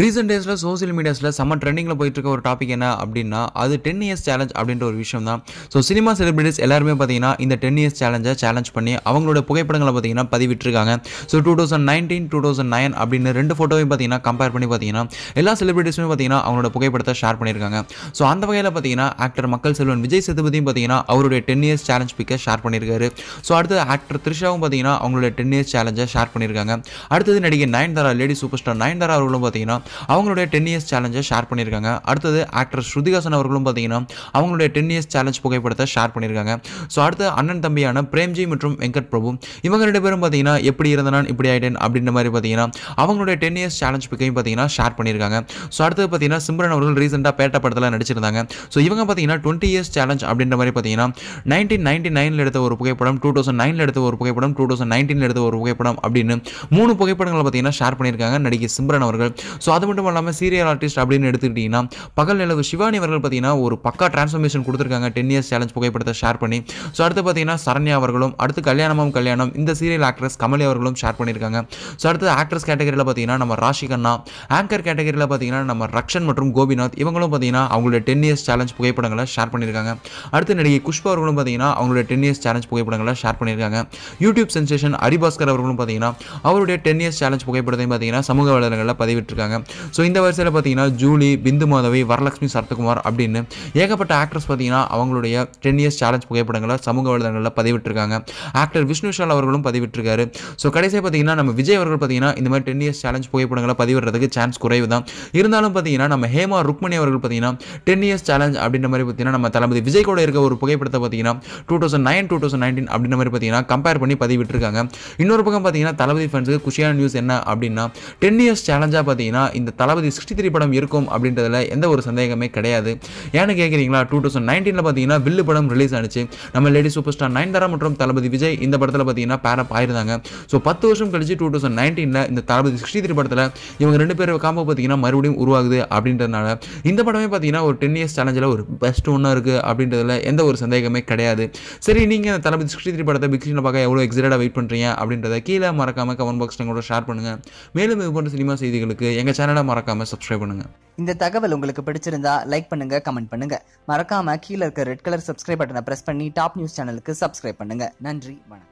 recent டேஸில் social மீடியாஸில் செம்ம ட்ரெண்டிங்கில் போயிட்டு இருக்க ஒரு டாபிக் என்ன அப்படின்னா அது டென் இயர்ஸ் சேலஞ்ச் அப்படின்ற ஒரு விஷயம் தான் ஸோ சினிமா செலிபிரிட்டிஸ் எல்லாருமே பார்த்தீங்கன்னா இந்த டென் இயர்ஸ் சேலஞ்சை சேலஞ்ச் பண்ணி அவங்களோட புகைப்படங்களை பார்த்தீங்கன்னா பதிவிட்டுருக்காங்க so two thousand nineteen two thousand nine அப்படின்னு ரெண்டு ஃபோட்டோவையும் பார்த்தீங்கன்னா கம்பேர் பண்ணி பார்த்தீங்கன்னா எல்லா செலிபிரிட்டிஸுமே பார்த்தீங்கன்னா அவங்களோட புகைப்படத்தை ஷேர் பண்ணியிருக்காங்க ஸோ அந்த வகையில் பார்த்தீங்கன்னா ஆக்டர் மக்கள் செல்வன் விஜய் சேதுபதியும் பார்த்தீங்கன்னா அவருடைய டென் இயர்ஸ் சேலஞ்ச் பிக்கை ஷேர் பண்ணியிருக்காரு ஸோ அடுத்து ஆக்டர் த்ரிஷாவும் பார்த்தீங்கன்னா அவங்களோட டென் இயர்ஸ் சேலஞ்சை ஷேர் பண்ணியிருக்காங்க அடுத்தது நடிகை Nayanthara lady super star Nayanthara அவர்களும் பார்த்தீங்கன்னா அவங்களுடைய டென் இயர்ஸ் சேலஞ்சை ஷேர் பண்ணியிருக்காங்க அடுத்தது ஆக்டர் ஸ்ருதிகாசன் அவர்களும் பார்த்தீங்கன்னா அவங்களுடைய டென் இயர்ஸ் சேலஞ்ச் புகைப்படத்தை ஷேர் பண்ணியிருக்காங்க ஸோ அடுத்து அண்ணன் தம்பியான பிரேம்ஜி மற்றும் வெங்கட் பிரபு இவங்க ரெண்டு பேரும் பார்த்தீங்கன்னா எப்படி இருந்தனான் இப்படி ஆயிட்டேன் அப்படின்ற மாதிரி பார்த்தீங்கன்னா அவங்களுடைய டென் இயர்ஸ் சேலஞ்ச் பிக்கையும் பார்த்தீங்கன்னா ஷேர் பண்ணியிருக்காங்க ஸோ அடுத்தது பார்த்தீங்கன்னா சிம்ரன் அவர்கள் ரீசெண்டாக பேட்ட படத்தில் நடிச்சிருந்தாங்க ஸோ இவங்க பார்த்தீங்கன்னா டுவெண்ட்டி இயர்ஸ் சேலஞ்ச் அப்படின்ற மாதிரி பார்த்தீங்கன்னா நைன்டீன் நைன்டி நைனில் எடுத்த ஒரு புகைப்படம் டூ தௌசண்ட் நைனில் எடுத்த ஒரு புகைப்படம் டூ தௌசண்ட் நைன்டீனில் எடுத்த ஒரு புகைப்படம் அப்படின்னு மூணு புகைப்படங்களை பார்த்தீங்கன்னா ஷேர் பண்ணியிருக்காங்க நடிகை சிம்ரன் அவர்கள் ஸோ அது மட்டும் இல்லாமல் சீரியல் ஆர்டிஸ்ட் அப்படின்னு எடுத்துக்கிட்டிங்கன்னா பகல் நிலவு சிவானி அவர்கள் பார்த்தீங்கன்னா ஒரு பக்கா ட்ரான்ஸ்ஃபர்மேஷன் கொடுத்துருக்காங்க டென் இயர்ஸ் சேலஞ்ச் புகைப்படத்தை ஷேர் பண்ணி ஸோ அடுத்து பார்த்தீங்கன்னா சரண்யா அவர்களும் அடுத்து கல்யாணமும் கல்யாணம் இந்த சீரியல் ஆக்ட்ரஸ் கமலி அவர்களும் ஷேர் பண்ணியிருக்காங்க ஸோ அடுத்து ஆக்ட்ரஸ் கேட்டகரியில் பார்த்தீங்கன்னா நம்ம ராஷிகண்ணா ஆங்கர் கேட்டகரியில் பார்த்தீங்கன்னா நம்ம ரக்ஷன் மற்றும் கோபிநாத் இவங்களும் பார்த்தீங்கன்னா அவங்களுடைய டென் இயர்ஸ் சேலஞ்ச் புகைப்படங்களை ஷேர் பண்ணியிருக்காங்க அடுத்து நடிகை குஷ்பா அவர்களும் பார்த்தீங்கன்னா அவங்களுடைய டென் இயர்ஸ் சேலஞ்ச் புகைப்படங்களை ஷேர் பண்ணியிருக்காங்க யூடியூப் சென்சேஷன் ஹரிபாஸ்கர் அவர்களும் பார்த்தீங்கன்னா அவருடைய டென் இயர்ஸ் சேலஞ்ச் புகைப்படத்தையும் பார்த்தீங்கன்னா சமூக வலைதளங்களில் பதிவிட்டிருக்காங்க ஸோ இந்த வரிசையில் பார்த்தீங்கன்னா ஜூலி பிந்து மாதவி வரலட்சுமி சரத்குமார் அப்படின்னு ஏகப்பட்ட ஆக்ட்ரஸ் பார்த்தீங்கன்னா அவங்களுடைய டென் இயர்ஸ் சேலஞ்ச் புகைப்படங்களை சமூக வலைதளங்களில் பதிவிட்டிருக்காங்க ஆக்டர் விஷ்ணு விஷால் அவர்களும் பதிவிட்டிருக்காரு ஸோ கடைசியாக பார்த்தீங்கன்னா நம்ம விஜய் அவர்கள் பார்த்தீங்கன்னா இந்த மாதிரி டென் இயர்ஸ் சேலஞ்ச் புகைப்படங்களை பதிவிடுறதுக்கு சான்ஸ் குறைவு தான் இருந்தாலும் பார்த்தீங்கன்னா நம்ம ஹேமா ருக்மணி அவர்கள் பார்த்தீங்கன்னா டென் இயர்ஸ் சேலஞ்ச் அப்படின்ற மாதிரி பார்த்தீங்கன்னா நம்ம தளபதி விஜய் கூட இருக்க ஒரு புகைப்படத்தை பார்த்தீங்கன்னா two thousand nine two thousand nineteen அப்படின்ற மாதிரி பார்த்தீங்கன்னா கம்பேர் பண்ணி பதிவிட்டிருக்காங்க இன்னொரு பக்கம் பார்த்தீங்கன்னா தளபதி ஃபேன்ஸுக்கு குஷியான நியூஸ் என்ன அப்படின்னா டென் இயர்ஸ் சேலஞ்சாக பார்த்தீங்கன்னா இந்த தளபதி சிக்ஸ்டி த்ரீ படம் இருக்கும் அப்படின்றதுல எந்த ஒரு சந்தேகமே கிடையாது ஏன்னு கேட்குறீங்களா டூ தௌசண்ட் நைன்டீனில் பார்த்தீங்கன்னா வில்லு படம் ரிலீஸ் ஆனிச்சு நம்ம லேடி சூப்பர் ஸ்டார் நயன்தாரா மற்றும் தளபதி விஜய் இந்த படத்தில் பார்த்தீங்கன்னா பேரப் ஆயிருந்தாங்க ஸோ பத்து வருஷம் கழிச்சு டூ தௌசண்ட் நைன்டீனில் இந்த தளபதி சிக்ஸ்டி த்ரீ படத்தில் இவங்க ரெண்டு பேரும் காம்போ பார்த்தீங்கன்னா மறுபடியும் உருவாகுது அப்படின்றதுனால இந்த படமே பார்த்தீங்கன்னா ஒரு டென் இயர்ஸ் சேலஞ்சில் ஒரு பெஸ்ட் ஒன்றா இருக்குது அப்படின்றதுல எந்த ஒரு சந்தேகமே கிடையாது சரி நீங்கள் அந்த தளபதி சிக்ஸ்டி த்ரீ படத்தை பிக் பார்க்க எவ்வளோ எக்ஸைட்டாக வெயிட் பண்ணுறீங்க அப்படின்றத கீழே மறக்காமல் கமெண்ட் பாக்ஸ் கூட ஷேர் பண்ணுங்கள் மேலும் இது போன்ற சினிமா செய்திகளுக்கு எங்கள் சேனலை மறக்காமல் சப்ஸ்கிரைப் பண்ணுங்க இந்த தகவல் உங்களுக்கு பிடிச்சிருந்தா லைக் பண்ணுங்க கமெண்ட் பண்ணுங்க மறக்காம கீழே இருக்க ரெட் கலர் சப்ஸ்கிரைப் பட்டனை பிரஸ் பண்ணி டாப் நியூஸ் சேனலுக்கு சப்ஸ்கிரைப் பண்ணுங்க நன்றி வணக்கம்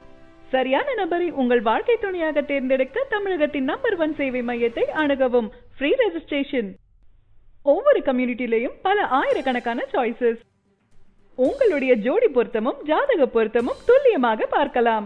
சரியான நபரை உங்கள் வாழ்க்கை துணையாக தேர்ந்தெடுக்க தமிழகத்தின் நம்பர் ஒன் சேவை மையத்தை அணுகவும் ஃப்ரீ ரெஜிஸ்ட்ரேஷன் ஒவ்வொரு கம்யூனிட்டிலையும் பல ஆயிரக்கணக்கான சாய்ஸஸ் உங்களுடைய ஜோடி பொருத்தமும் ஜாதக பொருத்தமும் துல்லியமாக பார்க்கலாம்